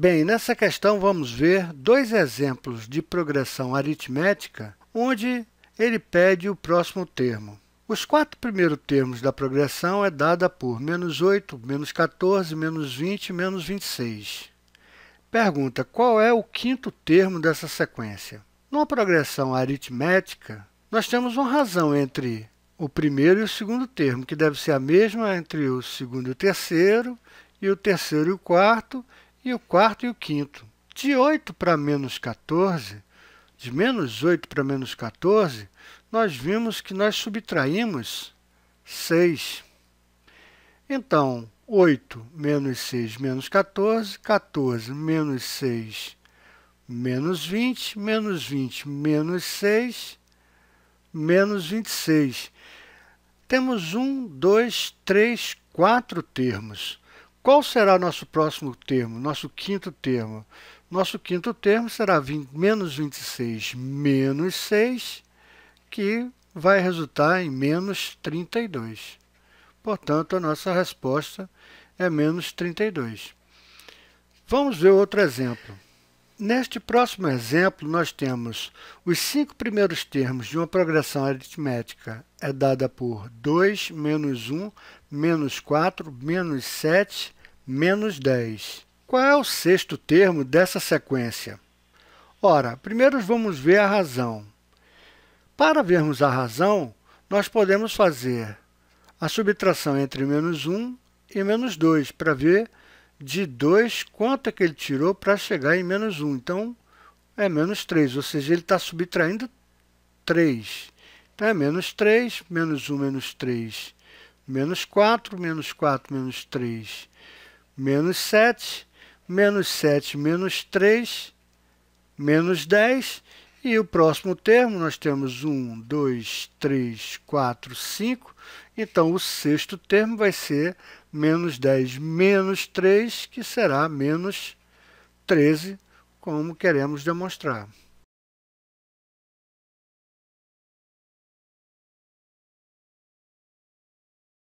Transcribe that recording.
Bem, nessa questão vamos ver dois exemplos de progressão aritmética onde ele pede o próximo termo. Os quatro primeiros termos da progressão é dada por menos 8, menos 14, menos 20 menos 26. Pergunta qual é o quinto termo dessa sequência. Numa progressão aritmética, nós temos uma razão entre o primeiro e o segundo termo, que deve ser a mesma entre o segundo e o terceiro, e o terceiro e o quarto, e o quarto e o quinto. De 8 para menos 14, de menos 8 para menos 14, nós vimos que nós subtraímos 6. Então, 8 menos 6 menos 14, 14 menos 6 menos 20, menos 20 menos 6, menos 26. Temos 1, 2, 3, 4 termos. Qual será o nosso próximo termo, nosso quinto termo? Nosso quinto termo será 20, menos 26 menos 6, que vai resultar em menos 32. Portanto, a nossa resposta é menos 32. Vamos ver outro exemplo. Neste próximo exemplo, nós temos os cinco primeiros termos de uma progressão aritmética é dada por 2, menos 1, menos 4, menos 7 menos 10. Qual é o sexto termo dessa sequência? Ora, primeiro vamos ver a razão. Para vermos a razão, nós podemos fazer a subtração entre menos 1 e menos 2, para ver de 2 quanto é que ele tirou para chegar em menos 1. Então, é menos 3, ou seja, ele está subtraindo 3. Então, é menos 3, menos 1, menos 3, menos 4, menos 4, menos 3, menos 7, menos 7, menos 3, menos 10. E o próximo termo, nós temos 1, 2, 3, 4, 5. Então, o sexto termo vai ser menos 10 menos 3, que será menos 13, como queremos demonstrar.